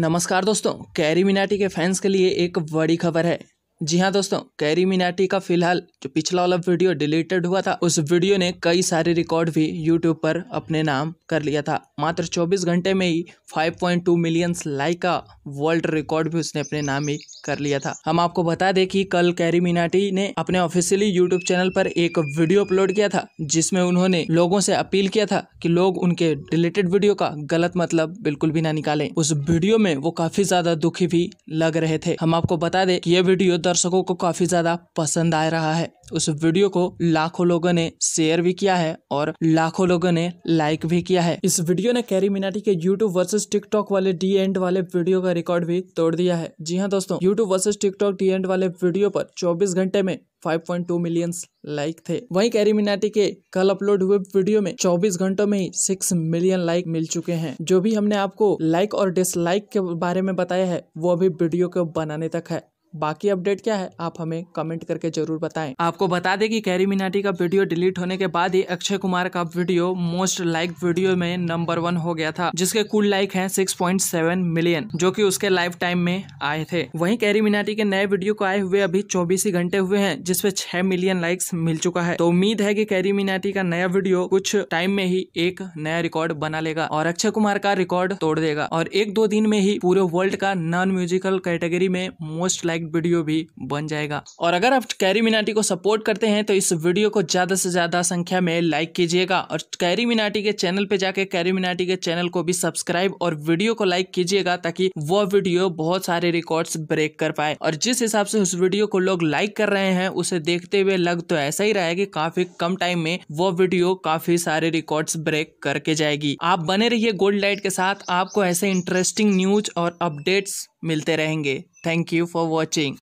नमस्कार दोस्तों कैरी मिनाटी के फैंस के लिए एक बड़ी खबर है जी हाँ दोस्तों कैरी मिनाटी का फिलहाल जो पिछला वाला वीडियो डिलीटेड हुआ था उस वीडियो ने कई सारे रिकॉर्ड भी यूट्यूब पर अपने नाम कर लिया था मात्र 24 घंटे में ही 5.2 मिलियन लाइक का वर्ल्ड रिकॉर्ड भी उसने अपने नाम ही कर लिया था हम आपको बता दें कि कल कैरी मिनाटी ने अपने ऑफिशियली यूट्यूब चैनल पर एक वीडियो अपलोड किया था जिसमें उन्होंने लोगों से अपील किया था कि लोग उनके डिलीटेड वीडियो का गलत मतलब बिल्कुल भी ना निकालें उस वीडियो में वो काफी ज्यादा दुखी भी लग रहे थे हम आपको बता दें कि ये वीडियो दर्शकों को काफ़ी ज़्यादा पसंद आ रहा है उस वीडियो को लाखों लोगों ने शेयर भी किया है और लाखों लोगों ने लाइक भी किया है इस वीडियो ने कैरी मिनाटी के यूट्यूब वर्सेज टिकटॉक वाले डी एंड वाले वीडियो का रिकॉर्ड भी तोड़ दिया है जी हाँ दोस्तों YouTube versus TikTok the end वाले वीडियो पर चौबीस घंटे में 5.2 मिलियंस लाइक थे वहीं कैरी मिनाटी के कल अपलोड हुए वीडियो में 24 घंटों में ही 6 मिलियन लाइक मिल चुके हैं जो भी हमने आपको लाइक और डिसलाइक के बारे में बताया है वो अभी वीडियो को बनाने तक है बाकी अपडेट क्या है आप हमें कमेंट करके जरूर बताएं आपको बता दें कि कैरी मिनाटी का वीडियो डिलीट होने के बाद ही अक्षय कुमार का वीडियो मोस्ट लाइक वीडियो में नंबर वन हो गया था जिसके कुल लाइक हैं 6.7 मिलियन जो कि उसके लाइफ टाइम में आए थे वहीं कैरी मिनाटी के नए वीडियो को आए हुए अभी चौबीस ही घंटे हुए हैं जिसपे छह मिलियन लाइक्स मिल चुका है तो उम्मीद है की कैरी मिनाटी का नया वीडियो कुछ टाइम में ही एक नया रिकॉर्ड बना लेगा और अक्षय कुमार का रिकॉर्ड तोड़ देगा और एक दो दिन में ही पूरे वर्ल्ड का नॉन म्यूजिकल कैटेगरी में मोस्ट लाइक लाइक वीडियो भी बन जाएगा और अगर आप कैरी मिनाटी को सपोर्ट करते हैं तो इस वीडियो को ज़्यादा से ज़्यादा संख्या में लाइक कीजिएगा और कैरी मिनाटी के चैनल पे जाके कैरी मिनाटी के चैनल को भी सब्सक्राइब और वीडियो को लाइक कीजिएगा ताकि वो वीडियो बहुत सारे रिकॉर्ड ब्रेक कर पाए और जिस हिसाब से उस वीडियो को लोग लाइक कर रहे हैं उसे देखते हुए लग तो ऐसा ही रहा है कि काफी कम टाइम में वो वीडियो काफी सारे रिकॉर्ड ब्रेक करके जाएगी आप बने रहिए गोल्ड लाइट के साथ आपको ऐसे इंटरेस्टिंग न्यूज और अपडेट्स मिलते रहेंगे थैंक यू फॉर वॉचिंग